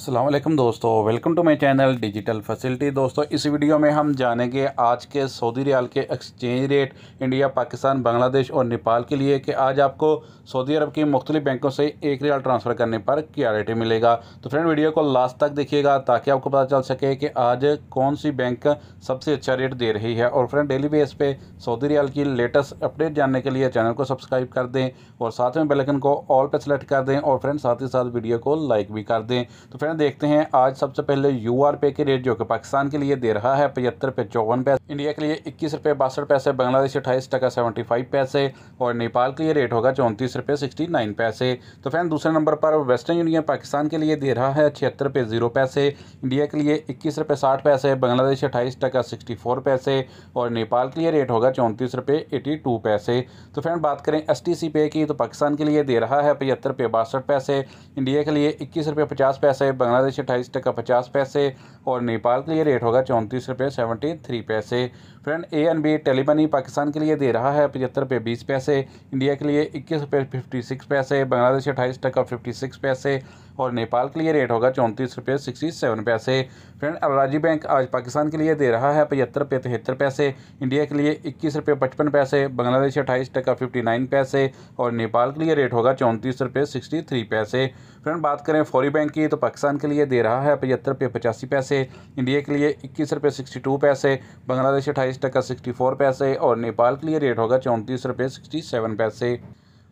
असलम दोस्तों welcome to my channel digital facility दोस्तों इस वीडियो में हम जानेंगे आज के सऊदी रियाल के exchange rate India Pakistan Bangladesh और नेपाल के लिए कि आज आपको सऊदी अरब की मुख्तलिफ बैंकों से एक रियाल ट्रांसफ़र करने पर क्या रेट मिलेगा तो फ्रेंड वीडियो को लास्ट तक देखिएगा ताकि आपको पता चल सके कि आज कौन सी बैंक सबसे अच्छा रेट दे रही है और फ्रेंड डेली बेस पर सऊदी रियाल की लेटेस्ट अपडेट जानने के लिए चैनल को सब्सक्राइब कर दें और साथ में बेलकन को ऑल पर सेलेक्ट कर दें और फ्रेंड साथ ही साथ वीडियो को लाइक भी कर दें तो फ्रेंड में देखते हैं आज सबसे पहले यू आर पे के रेट जो कि पाकिस्तान के लिए दे रहा है पचहत्तर रुपये चौवन पैसे इंडिया के लिए इक्कीस रुपये बासठ पैसे बांग्लादेश अट्ठाईस टका सेवेंटी फाइव पैसे और नेपाल के लिए रेट होगा चौंतीस रुपये सिक्सटी नाइन पैसे तो फैन दूसरे नंबर पर वेस्टर्न यूनियन पाकिस्तान के लिए दे रहा है छिहत्तर रुपये जीरो पैसे इंडिया के लिए इक्कीस रुपये साठ पैसे बांग्लादेश अट्ठाईस टका सिक्सटी फोर पैसे और नेपाल के लिए रेट होगा चौंतीस रुपये एटी टू पैसे तो फैन बात करें एस टी सी पे की तो पाकिस्तान के लिए दे रहा है पचहत्तर रुपये बासठ पैसे इंडिया के लिए इक्कीस रुपये पचास पैसे बांग्लादेश अट्ठाईस टका पचास पैसे और नेपाल के लिए रेट होगा चौंतीस रुपये सेवेंटी थ्री पैसे friend A N B Telemoney Pakistan के लिए दे रहा है पचहत्तर रुपये बीस पैसे इंडिया के लिए इक्कीस रुपये फिफ्टी सिक्स पैसे बांग्लादेश अट्ठाईस टका फिफ्टी सिक्स पैसे और नेपाल के लिए रेट होगा चौंतीस रुपये सिक्सटी सेवन पैसे फ्रेंड अलराजी बैंक आज पाकिस्तान के लिए दे रहा है पचहत्तर रुपये तिहत्तर पैसे इंडिया के लिए इक्कीस रुपये पचपन पैसे बांग्लादेश अट्ठाईस टका फिफ्टी नाइन पैसे और नेपाल के लिए रेट होगा चौंतीस रुपये सिक्सटी थ्री पैसे फ्रेंड बात करें फौरी बैंक की तो पाकिस्तान के लिए दे रहा है पचहत्तर रुपये पचासी पैसे इंडिया के लिए इक्कीस रुपये सिक्सटी टू पैसे बांग्लादेश अट्ठाईस टका सिक्सटी फोर पैसे और नेपाल के लिए रेट होगा चौंतीस रुपये सिक्सटी सेवन पैसे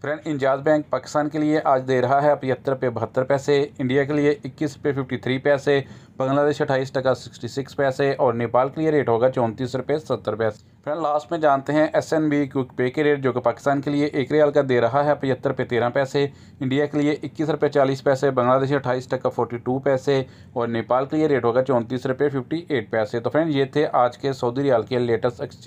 फ्रेंड इंजाज बैंक पाकिस्तान के लिए आज दे रहा है पचहत्तर रुपये बहत्तर पैसे इंडिया के लिए इक्कीस रुपये फिफ्टी थ्री पैसे बांग्लादेश अट्ठाईस टका सिक्सटी सिक्स पैसे और नेपाल के लिए रेट होगा चौंतीस रुपये सत्तर पैसे फ्रेंड लास्ट में जानते हैं एस एन बी क्विक पे के रेट जो कि पाकिस्तान के लिए एक रियाल का दे रहा है पचहत्तर रुपये तेरह पैसे इंडिया के लिए इक्कीस रुपये चालीस पैसे बांग्लादेश अट्ठाईस टका फोर्टी टू पैसे और नेपाल के लिए रेट होगा चौंतीस रुपये फिफ्टी एट पैसे तो फ्रेंड ये थे आज के सऊदी रियाल के लेटेस्ट